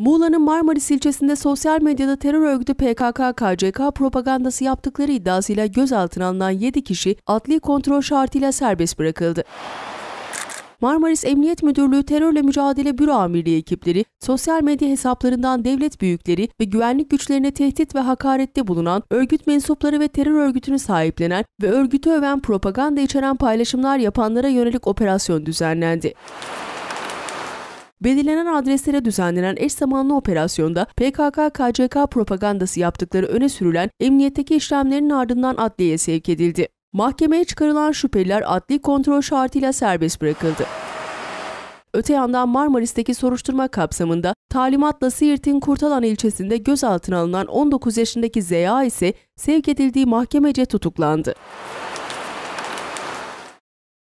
Muğla'nın Marmaris ilçesinde sosyal medyada terör örgütü PKK-KCK propagandası yaptıkları iddiasıyla gözaltına alınan 7 kişi adli kontrol şartıyla serbest bırakıldı. Marmaris Emniyet Müdürlüğü Terörle Mücadele Büro Amirliği ekipleri, sosyal medya hesaplarından devlet büyükleri ve güvenlik güçlerine tehdit ve hakarette bulunan, örgüt mensupları ve terör örgütünü sahiplenen ve örgütü öven propaganda içeren paylaşımlar yapanlara yönelik operasyon düzenlendi. Belirlenen adreslere düzenlenen eş zamanlı operasyonda PKK-KCK propagandası yaptıkları öne sürülen emniyetteki işlemlerin ardından adliyeye sevk edildi. Mahkemeye çıkarılan şüpheliler adli kontrol şartıyla serbest bırakıldı. Öte yandan Marmaris'teki soruşturma kapsamında talimatla Siirt'in Kurtalan ilçesinde gözaltına alınan 19 yaşındaki Zeya ise sevk edildiği mahkemece tutuklandı.